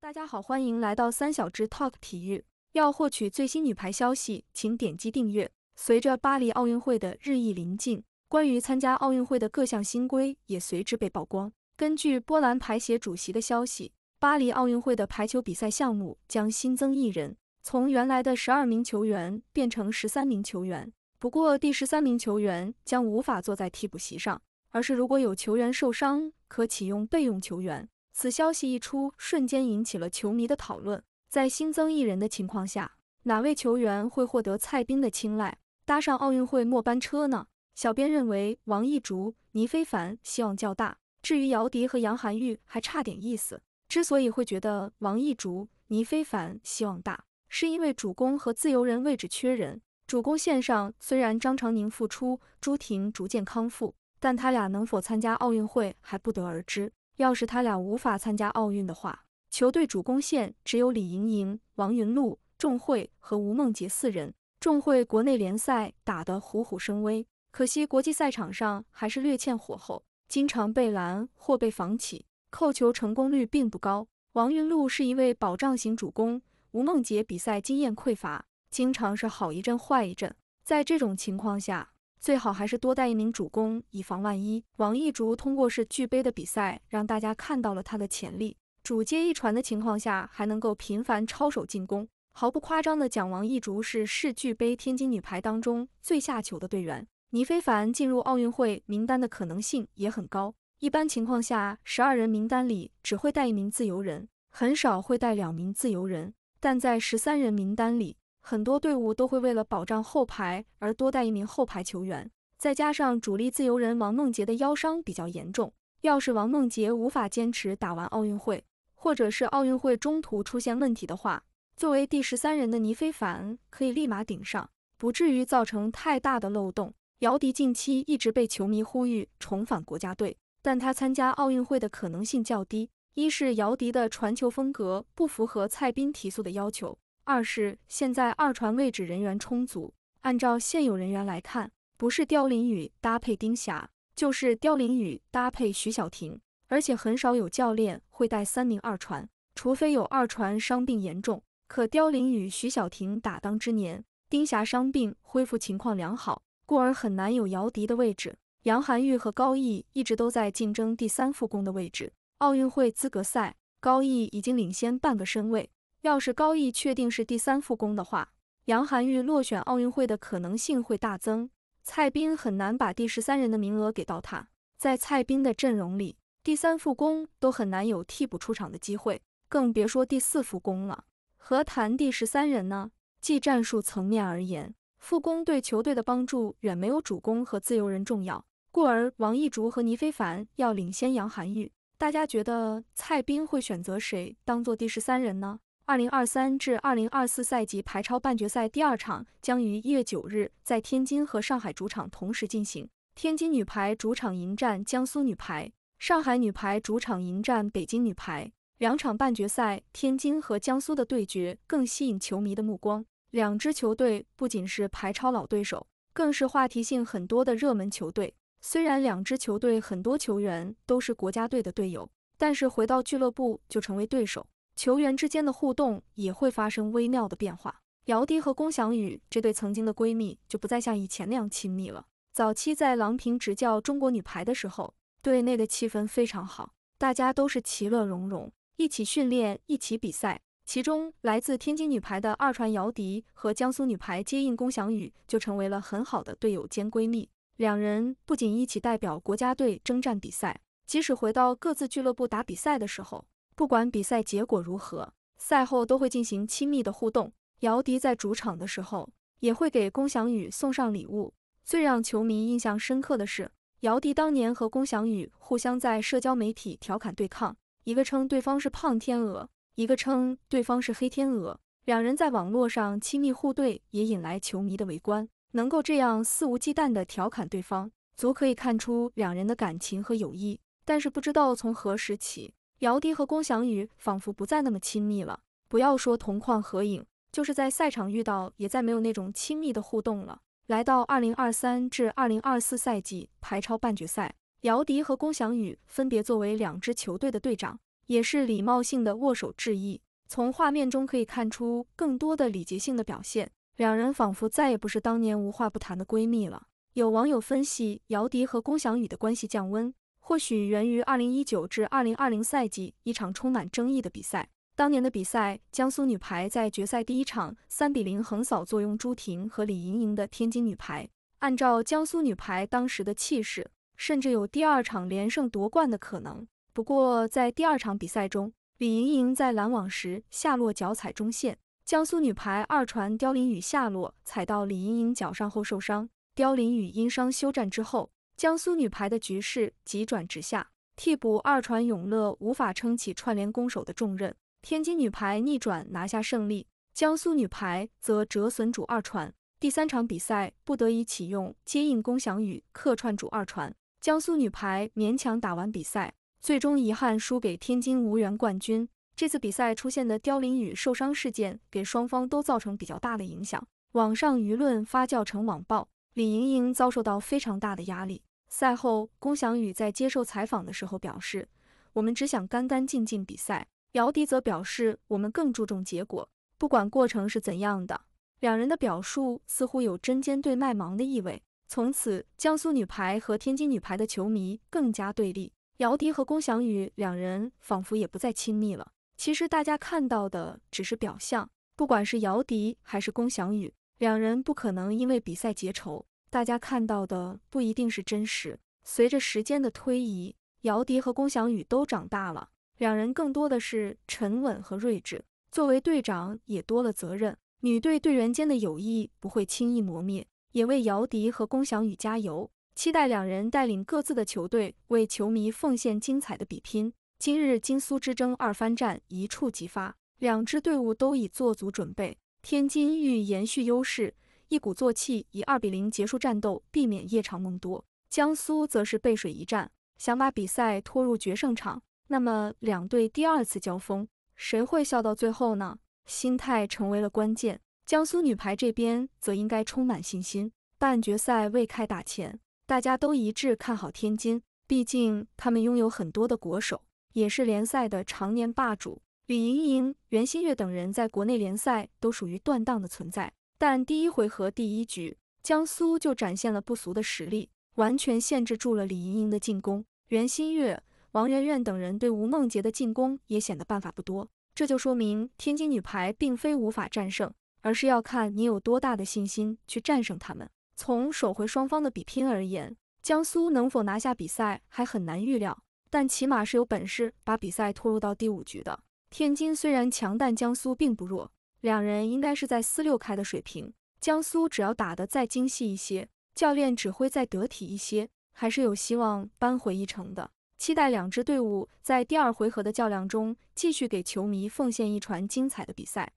大家好，欢迎来到三小只 Talk 体育。要获取最新女排消息，请点击订阅。随着巴黎奥运会的日益临近，关于参加奥运会的各项新规也随之被曝光。根据波兰排协主席的消息，巴黎奥运会的排球比赛项目将新增一人，从原来的十二名球员变成十三名球员。不过，第十三名球员将无法坐在替补席上，而是如果有球员受伤，可启用备用球员。此消息一出，瞬间引起了球迷的讨论。在新增一人的情况下，哪位球员会获得蔡斌的青睐，搭上奥运会末班车呢？小编认为，王一竹、倪非凡希望较大。至于姚笛和杨涵玉，还差点意思。之所以会觉得王一竹、倪非凡希望大，是因为主攻和自由人位置缺人。主攻线上虽然张常宁复出，朱婷逐渐康复，但他俩能否参加奥运会还不得而知。要是他俩无法参加奥运的话，球队主攻线只有李盈莹、王云璐、仲慧和吴梦洁四人。仲慧国内联赛打得虎虎生威，可惜国际赛场上还是略欠火候，经常被拦或被防起，扣球成功率并不高。王云璐是一位保障型主攻，吴梦洁比赛经验匮乏，经常是好一阵坏一阵。在这种情况下，最好还是多带一名主攻，以防万一。王一竹通过世俱杯的比赛，让大家看到了她的潜力。主接一传的情况下，还能够频繁抄手进攻。毫不夸张的讲，王一竹是世俱杯天津女排当中最下球的队员。倪非凡进入奥运会名单的可能性也很高。一般情况下，十二人名单里只会带一名自由人，很少会带两名自由人。但在十三人名单里。很多队伍都会为了保障后排而多带一名后排球员，再加上主力自由人王梦洁的腰伤比较严重，要是王梦洁无法坚持打完奥运会，或者是奥运会中途出现问题的话，作为第十三人的倪非凡可以立马顶上，不至于造成太大的漏洞。姚迪近期一直被球迷呼吁重返国家队，但他参加奥运会的可能性较低，一是姚迪的传球风格不符合蔡斌提速的要求。二是现在二传位置人员充足，按照现有人员来看，不是刁林雨搭配丁霞，就是刁林雨搭配徐小婷，而且很少有教练会带三名二传，除非有二传伤病严重。可刁林雨、徐小婷打当之年，丁霞伤病恢复情况良好，故而很难有姚笛的位置。杨涵玉和高毅一直都在竞争第三副攻的位置，奥运会资格赛，高毅已经领先半个身位。要是高毅确定是第三副攻的话，杨涵玉落选奥运会的可能性会大增。蔡斌很难把第十三人的名额给到他，在蔡斌的阵容里，第三副攻都很难有替补出场的机会，更别说第四副攻了，何谈第十三人呢？技战术层面而言，副攻对球队的帮助远没有主攻和自由人重要，故而王一竹和倪非凡要领先杨涵玉。大家觉得蔡斌会选择谁当做第十三人呢？二零二三至二零二四赛季排超半决赛第二场将于一月九日在天津和上海主场同时进行。天津女排主场迎战江苏女排，上海女排主场迎战北京女排。两场半决赛，天津和江苏的对决更吸引球迷的目光。两支球队不仅是排超老对手，更是话题性很多的热门球队。虽然两支球队很多球员都是国家队的队友，但是回到俱乐部就成为对手。球员之间的互动也会发生微妙的变化。姚笛和龚翔宇这对曾经的闺蜜就不再像以前那样亲密了。早期在郎平执教中国女排的时候，队内的气氛非常好，大家都是其乐融融，一起训练，一起比赛。其中来自天津女排的二传姚笛和江苏女排接应龚翔宇就成为了很好的队友兼闺蜜。两人不仅一起代表国家队征战比赛，即使回到各自俱乐部打比赛的时候。不管比赛结果如何，赛后都会进行亲密的互动。姚笛在主场的时候也会给龚翔宇送上礼物。最让球迷印象深刻的是，姚笛当年和龚翔宇互相在社交媒体调侃对抗，一个称对方是胖天鹅，一个称对方是黑天鹅，两人在网络上亲密互怼，也引来球迷的围观。能够这样肆无忌惮地调侃对方，足可以看出两人的感情和友谊。但是不知道从何时起。姚笛和龚翔宇仿佛不再那么亲密了，不要说同框合影，就是在赛场遇到，也再没有那种亲密的互动了。来到二零二三至二零二四赛季排超半决赛，姚笛和龚翔宇分别作为两支球队的队长，也是礼貌性的握手致意。从画面中可以看出更多的礼节性的表现，两人仿佛再也不是当年无话不谈的闺蜜了。有网友分析，姚笛和龚翔宇的关系降温。或许源于二零一九至二零二零赛季一场充满争议的比赛。当年的比赛，江苏女排在决赛第一场三比零横扫坐拥朱婷和李盈莹的天津女排。按照江苏女排当时的气势，甚至有第二场连胜夺冠的可能。不过在第二场比赛中，李盈莹在拦网时下落脚踩中线，江苏女排二传刁琳宇下落踩到李盈莹脚上后受伤，刁琳宇因伤休战之后。江苏女排的局势急转直下，替补二传永乐无法撑起串联攻守的重任，天津女排逆转拿下胜利，江苏女排则折损主二传。第三场比赛不得已启用接应龚翔宇客串主二传，江苏女排勉强打完比赛，最终遗憾输给天津，无缘冠军。这次比赛出现的刁琳宇受伤事件，给双方都造成比较大的影响，网上舆论发酵成网暴，李盈莹遭受到非常大的压力。赛后，龚翔宇在接受采访的时候表示：“我们只想干干净净比赛。”姚笛则表示：“我们更注重结果，不管过程是怎样的。”两人的表述似乎有针尖对麦芒的意味。从此，江苏女排和天津女排的球迷更加对立。姚笛和龚翔宇两人仿佛也不再亲密了。其实，大家看到的只是表象。不管是姚笛还是龚翔宇，两人不可能因为比赛结仇。大家看到的不一定是真实。随着时间的推移，姚笛和龚翔宇都长大了，两人更多的是沉稳和睿智。作为队长，也多了责任。女队队员间的友谊不会轻易磨灭，也为姚笛和龚翔宇加油，期待两人带领各自的球队为球迷奉献精彩的比拼。今日金苏之争二番战一触即发，两支队伍都已做足准备，天津欲延续优势。一鼓作气，以二比零结束战斗，避免夜长梦多。江苏则是背水一战，想把比赛拖入决胜场。那么两队第二次交锋，谁会笑到最后呢？心态成为了关键。江苏女排这边则应该充满信心。半决赛未开打前，大家都一致看好天津，毕竟他们拥有很多的国手，也是联赛的常年霸主。李盈莹、袁心玥等人在国内联赛都属于断档的存在。但第一回合第一局，江苏就展现了不俗的实力，完全限制住了李盈莹的进攻。袁心玥、王媛媛等人对吴梦洁的进攻也显得办法不多。这就说明天津女排并非无法战胜，而是要看你有多大的信心去战胜他们。从首回双方的比拼而言，江苏能否拿下比赛还很难预料，但起码是有本事把比赛拖入到第五局的。天津虽然强，但江苏并不弱。两人应该是在四六开的水平，江苏只要打得再精细一些，教练指挥再得体一些，还是有希望扳回一城的。期待两支队伍在第二回合的较量中，继续给球迷奉献一传精彩的比赛。